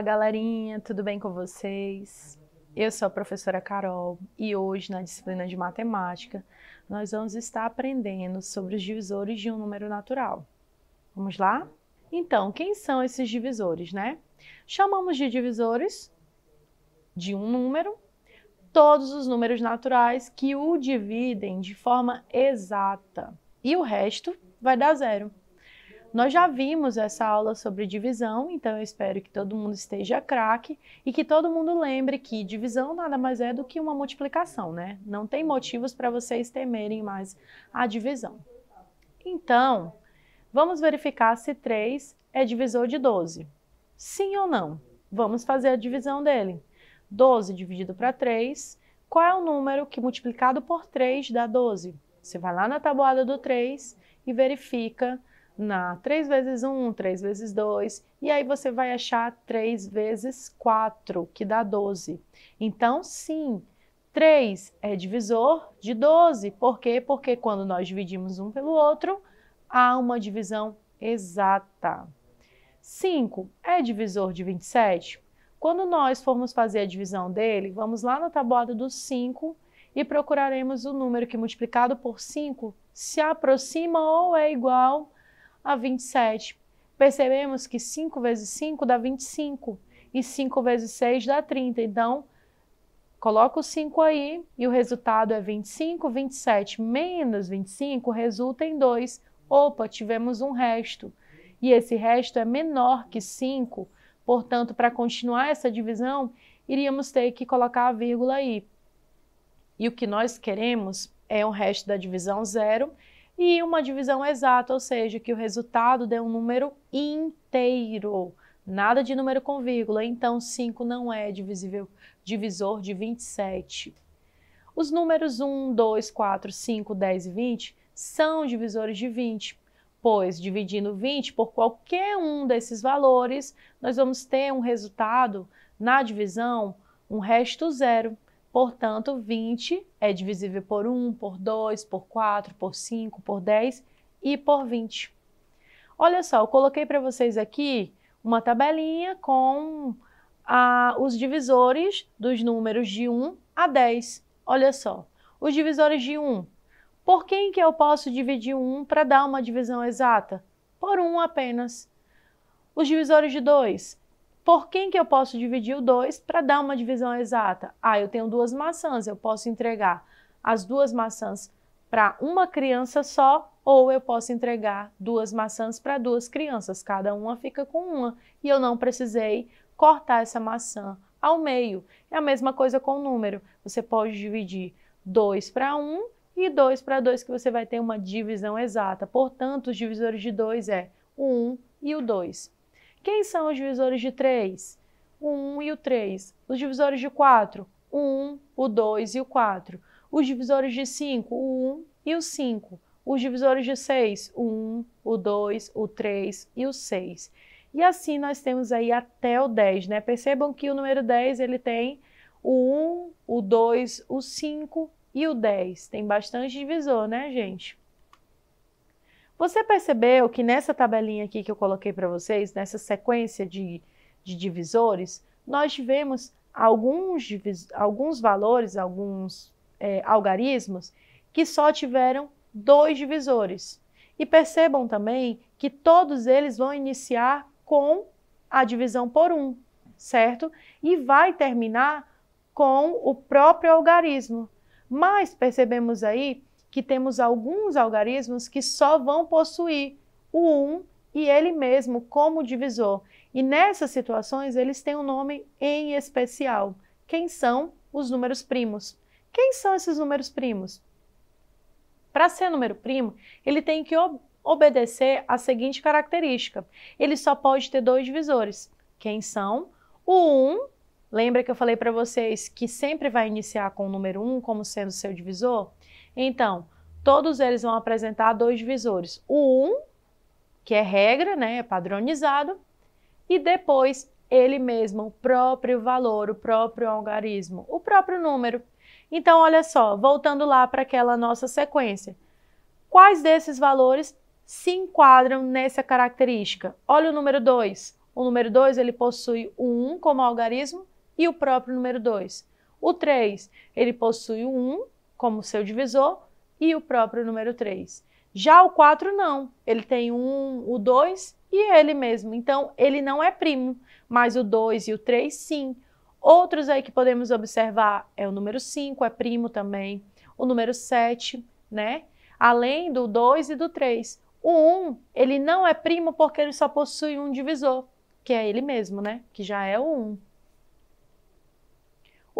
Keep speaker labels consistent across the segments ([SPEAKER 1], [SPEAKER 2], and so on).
[SPEAKER 1] Fala galerinha, tudo bem com vocês? Eu sou a professora Carol e hoje, na disciplina de matemática, nós vamos estar aprendendo sobre os divisores de um número natural. Vamos lá? Então, quem são esses divisores, né? Chamamos de divisores de um número todos os números naturais que o dividem de forma exata e o resto vai dar zero. Nós já vimos essa aula sobre divisão, então eu espero que todo mundo esteja craque e que todo mundo lembre que divisão nada mais é do que uma multiplicação, né? Não tem motivos para vocês temerem mais a divisão. Então, vamos verificar se 3 é divisor de 12. Sim ou não? Vamos fazer a divisão dele. 12 dividido para 3, qual é o número que multiplicado por 3 dá 12? Você vai lá na tabuada do 3 e verifica na 3 vezes 1, 3 vezes 2, e aí você vai achar 3 vezes 4, que dá 12. Então, sim, 3 é divisor de 12. Por quê? Porque quando nós dividimos um pelo outro, há uma divisão exata. 5 é divisor de 27. Quando nós formos fazer a divisão dele, vamos lá na tabuada do 5 e procuraremos o número que multiplicado por 5 se aproxima ou é igual a 27. Percebemos que 5 vezes 5 dá 25 e 5 vezes 6 dá 30. Então, coloca o 5 aí e o resultado é 25. 27 menos 25 resulta em 2. Opa, tivemos um resto. E esse resto é menor que 5. Portanto, para continuar essa divisão, iríamos ter que colocar a vírgula aí. E o que nós queremos é o resto da divisão zero e uma divisão exata, ou seja, que o resultado dê um número inteiro. Nada de número com vírgula, então 5 não é divisível, divisor de 27. Os números 1, 2, 4, 5, 10 e 20 são divisores de 20, pois dividindo 20 por qualquer um desses valores, nós vamos ter um resultado na divisão, um resto zero. Portanto, 20 é divisível por 1, por 2, por 4, por 5, por 10 e por 20. Olha só, eu coloquei para vocês aqui uma tabelinha com a, os divisores dos números de 1 a 10. Olha só, os divisores de 1. Por quem que eu posso dividir 1 para dar uma divisão exata? Por 1 apenas. Os divisores de 2. Por quem que eu posso dividir o 2 para dar uma divisão exata? Ah, eu tenho duas maçãs, eu posso entregar as duas maçãs para uma criança só ou eu posso entregar duas maçãs para duas crianças, cada uma fica com uma e eu não precisei cortar essa maçã ao meio. É a mesma coisa com o número. Você pode dividir 2 para 1 e 2 para 2 que você vai ter uma divisão exata. Portanto, os divisores de 2 é o 1 um e o 2. Quem são os divisores de 3? O 1 e o 3. Os divisores de 4? O 1, o 2 e o 4. Os divisores de 5? O 1 e o 5. Os divisores de 6? O 1, o 2, o 3 e o 6. E assim nós temos aí até o 10, né? Percebam que o número 10 ele tem o 1, o 2, o 5 e o 10. Tem bastante divisor, né, gente? Você percebeu que nessa tabelinha aqui que eu coloquei para vocês, nessa sequência de, de divisores, nós tivemos alguns, alguns valores, alguns é, algarismos que só tiveram dois divisores. E percebam também que todos eles vão iniciar com a divisão por um, certo? E vai terminar com o próprio algarismo. Mas percebemos aí que temos alguns algarismos que só vão possuir o 1 um e ele mesmo como divisor. E nessas situações eles têm um nome em especial. Quem são os números primos? Quem são esses números primos? Para ser número primo, ele tem que obedecer a seguinte característica: ele só pode ter dois divisores. Quem são? O 1, lembra que eu falei para vocês que sempre vai iniciar com o número 1 como sendo seu divisor? Então, todos eles vão apresentar dois divisores. O 1, que é regra, né, é padronizado, e depois ele mesmo, o próprio valor, o próprio algarismo, o próprio número. Então, olha só, voltando lá para aquela nossa sequência. Quais desses valores se enquadram nessa característica? Olha o número 2. O número 2 ele possui o 1 como algarismo e o próprio número 2. O 3, ele possui o 1 como seu divisor e o próprio número 3. Já o 4 não, ele tem um, o 2 e ele mesmo. Então, ele não é primo, mas o 2 e o 3 sim. Outros aí que podemos observar é o número 5, é primo também, o número 7, né? Além do 2 e do 3. O 1, um, ele não é primo porque ele só possui um divisor, que é ele mesmo, né? Que já é o 1. Um.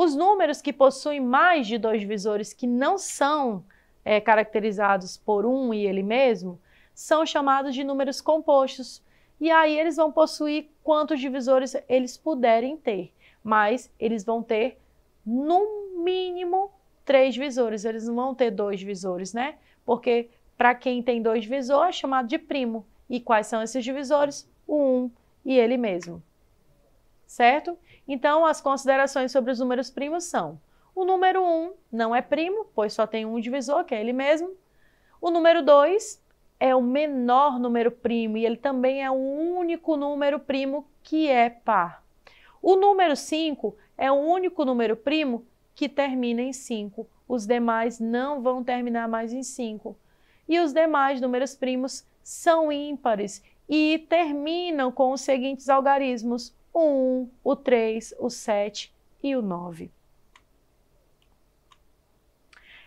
[SPEAKER 1] Os números que possuem mais de dois divisores que não são é, caracterizados por um e ele mesmo são chamados de números compostos. E aí eles vão possuir quantos divisores eles puderem ter, mas eles vão ter no mínimo três divisores, eles não vão ter dois divisores, né? Porque para quem tem dois divisores é chamado de primo. E quais são esses divisores? O um e ele mesmo certo? Então, as considerações sobre os números primos são: o número 1 não é primo, pois só tem um divisor, que é ele mesmo. O número 2 é o menor número primo e ele também é o único número primo que é par. O número 5 é o único número primo que termina em 5. Os demais não vão terminar mais em 5. E os demais números primos são ímpares e terminam com os seguintes algarismos: o 1, o 3, o 7 e o 9.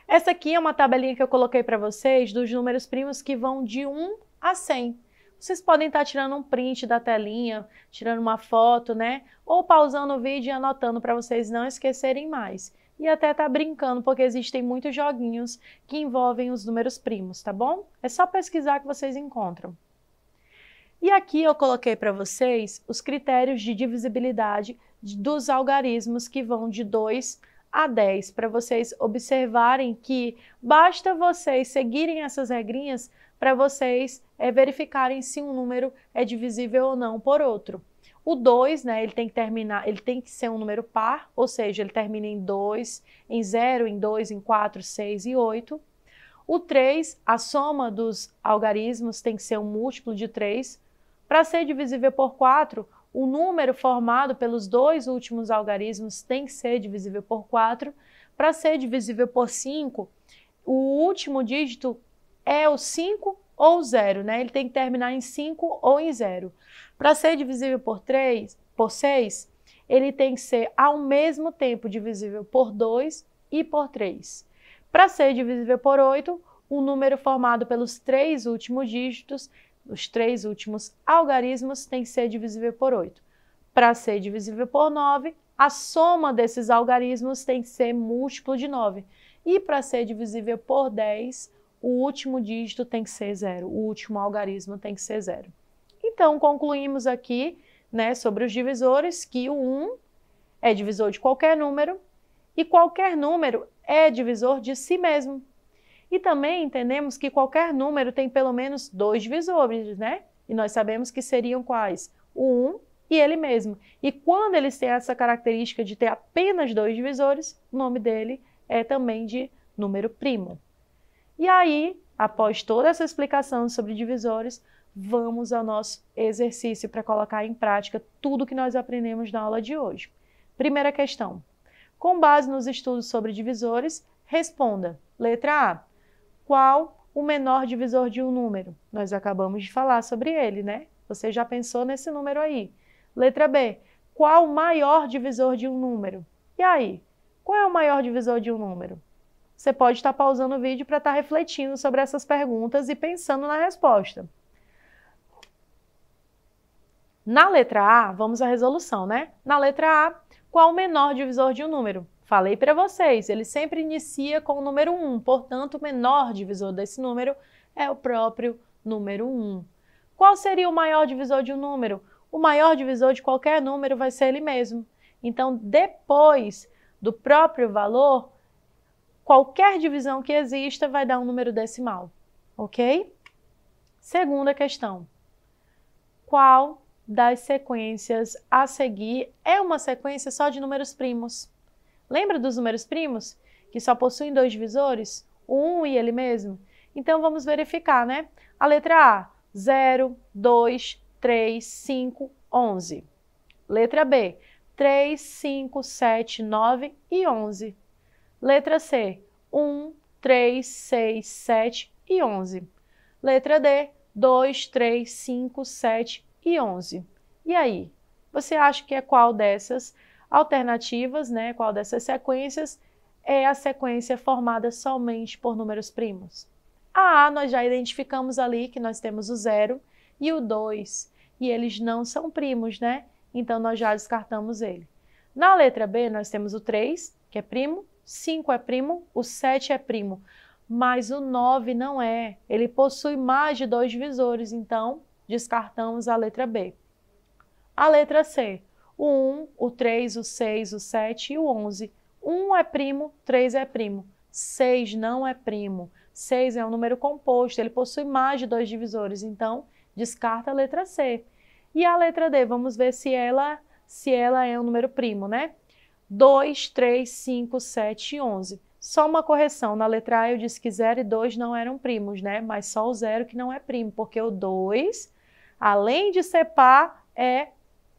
[SPEAKER 1] Essa aqui é uma tabelinha que eu coloquei para vocês dos números primos que vão de 1 a 100. Vocês podem estar tá tirando um print da telinha, tirando uma foto, né? Ou pausando o vídeo e anotando para vocês não esquecerem mais. E até estar tá brincando, porque existem muitos joguinhos que envolvem os números primos, tá bom? É só pesquisar que vocês encontram. E aqui eu coloquei para vocês os critérios de divisibilidade dos algarismos que vão de 2 a 10, para vocês observarem que basta vocês seguirem essas regrinhas para vocês é, verificarem se um número é divisível ou não por outro. O 2, né, ele tem que terminar, ele tem que ser um número par, ou seja, ele termina em 2, em 0, em 2, em 4, 6 e 8. O 3, a soma dos algarismos tem que ser um múltiplo de 3, para ser divisível por 4, o número formado pelos dois últimos algarismos tem que ser divisível por 4. Para ser divisível por 5, o último dígito é o 5 ou 0, né? Ele tem que terminar em 5 ou em 0. Para ser divisível por 3, por 6, ele tem que ser ao mesmo tempo divisível por 2 e por 3. Para ser divisível por 8, o número formado pelos três últimos dígitos os três últimos algarismos têm que ser divisível por 8. Para ser divisível por 9, a soma desses algarismos tem que ser múltiplo de 9. E para ser divisível por 10, o último dígito tem que ser zero, o último algarismo tem que ser zero. Então, concluímos aqui né, sobre os divisores que o 1 é divisor de qualquer número e qualquer número é divisor de si mesmo. E também entendemos que qualquer número tem pelo menos dois divisores, né? E nós sabemos que seriam quais? O 1 e ele mesmo. E quando eles têm essa característica de ter apenas dois divisores, o nome dele é também de número primo. E aí, após toda essa explicação sobre divisores, vamos ao nosso exercício para colocar em prática tudo que nós aprendemos na aula de hoje. Primeira questão. Com base nos estudos sobre divisores, responda. Letra A. Qual o menor divisor de um número? Nós acabamos de falar sobre ele, né? Você já pensou nesse número aí. Letra B. Qual o maior divisor de um número? E aí? Qual é o maior divisor de um número? Você pode estar pausando o vídeo para estar tá refletindo sobre essas perguntas e pensando na resposta. Na letra A, vamos à resolução, né? Na letra A, qual o menor divisor de um número? Falei para vocês, ele sempre inicia com o número 1, portanto, o menor divisor desse número é o próprio número 1. Qual seria o maior divisor de um número? O maior divisor de qualquer número vai ser ele mesmo. Então, depois do próprio valor, qualquer divisão que exista vai dar um número decimal, ok? Segunda questão: qual das sequências a seguir é uma sequência só de números primos? Lembra dos números primos? Que só possuem dois divisores? O 1 um e ele mesmo? Então vamos verificar, né? A letra A, 0, 2, 3, 5, 11. Letra B, 3, 5, 7, 9 e 11. Letra C, 1, 3, 6, 7 e 11. Letra D, 2, 3, 5, 7 e 11. E aí, você acha que é qual dessas alternativas, né, qual dessas sequências é a sequência formada somente por números primos. A A nós já identificamos ali que nós temos o 0 e o 2, e eles não são primos, né? Então nós já descartamos ele. Na letra B nós temos o 3, que é primo, 5 é primo, o 7 é primo, mas o 9 não é. Ele possui mais de dois divisores, então descartamos a letra B. A letra C, o 1, o 3, o 6, o 7 e o 11. 1 é primo, 3 é primo. 6 não é primo. 6 é um número composto, ele possui mais de dois divisores, então descarta a letra C. E a letra D, vamos ver se ela, se ela é um número primo, né? 2, 3, 5, 7 e 11. Só uma correção, na letra A eu disse que 0 e 2 não eram primos, né? Mas só o 0 que não é primo, porque o 2, além de ser par, é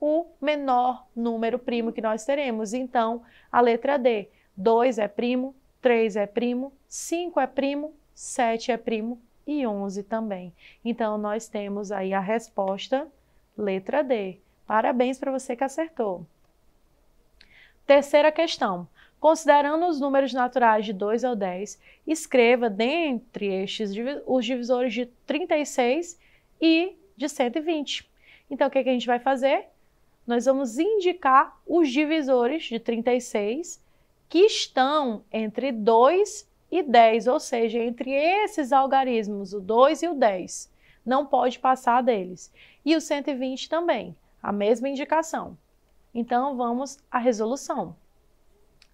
[SPEAKER 1] o menor número primo que nós teremos. Então, a letra D, 2 é primo, 3 é primo, 5 é primo, 7 é primo e 11 também. Então, nós temos aí a resposta, letra D. Parabéns para você que acertou. Terceira questão. Considerando os números naturais de 2 ao 10, escreva dentre estes os divisores de 36 e de 120. Então, o que, que a gente vai fazer? nós vamos indicar os divisores de 36 que estão entre 2 e 10, ou seja, entre esses algarismos, o 2 e o 10. Não pode passar deles. E o 120 também, a mesma indicação. Então, vamos à resolução.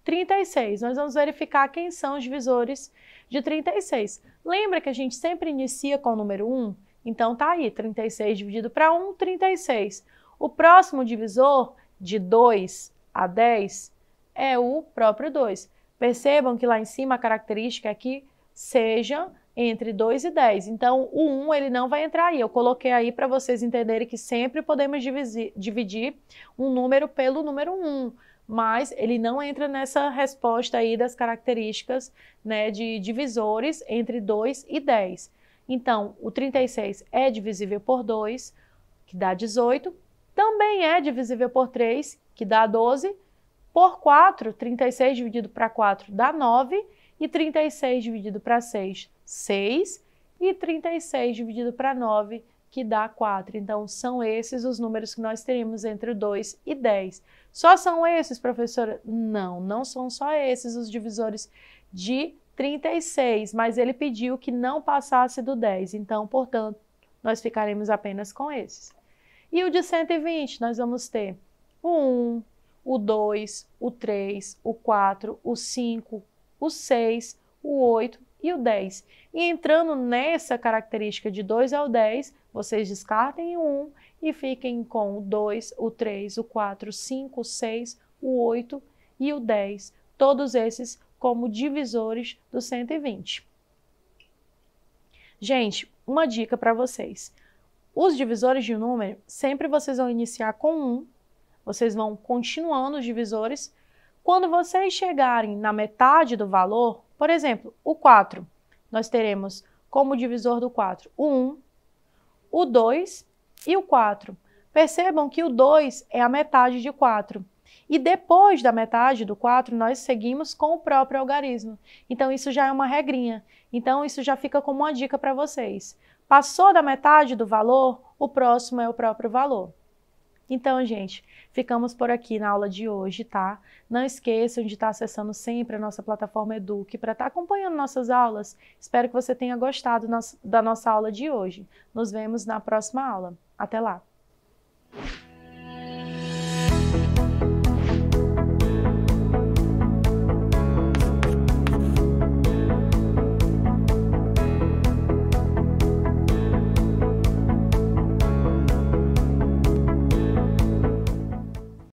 [SPEAKER 1] 36, nós vamos verificar quem são os divisores de 36. Lembra que a gente sempre inicia com o número 1? Então, tá aí, 36 dividido para 1, 36. 36. O próximo divisor, de 2 a 10, é o próprio 2. Percebam que lá em cima a característica é que seja entre 2 e 10. Então, o 1 um, não vai entrar aí. Eu coloquei aí para vocês entenderem que sempre podemos dividir um número pelo número 1, um, mas ele não entra nessa resposta aí das características né, de divisores entre 2 e 10. Então, o 36 é divisível por 2, que dá 18, também é divisível por 3, que dá 12, por 4, 36 dividido para 4 dá 9, e 36 dividido para 6, 6, e 36 dividido para 9, que dá 4. Então, são esses os números que nós teríamos entre 2 e 10. Só são esses, professora? Não, não são só esses os divisores de 36, mas ele pediu que não passasse do 10. Então, portanto, nós ficaremos apenas com esses. E o de 120 nós vamos ter o 1, o 2, o 3, o 4, o 5, o 6, o 8 e o 10. E entrando nessa característica de 2 ao 10, vocês descartem o 1 e fiquem com o 2, o 3, o 4, o 5, o 6, o 8 e o 10. Todos esses como divisores do 120. Gente, uma dica para vocês. Os divisores de número, sempre vocês vão iniciar com 1, um, vocês vão continuando os divisores. Quando vocês chegarem na metade do valor, por exemplo, o 4, nós teremos como divisor do 4 o 1, o 2 e o 4. Percebam que o 2 é a metade de 4. E depois da metade do 4, nós seguimos com o próprio algarismo. Então, isso já é uma regrinha. Então, isso já fica como uma dica para vocês. Passou da metade do valor, o próximo é o próprio valor. Então, gente, ficamos por aqui na aula de hoje, tá? Não esqueçam de estar acessando sempre a nossa plataforma Eduque para estar tá acompanhando nossas aulas. Espero que você tenha gostado da nossa aula de hoje. Nos vemos na próxima aula. Até lá!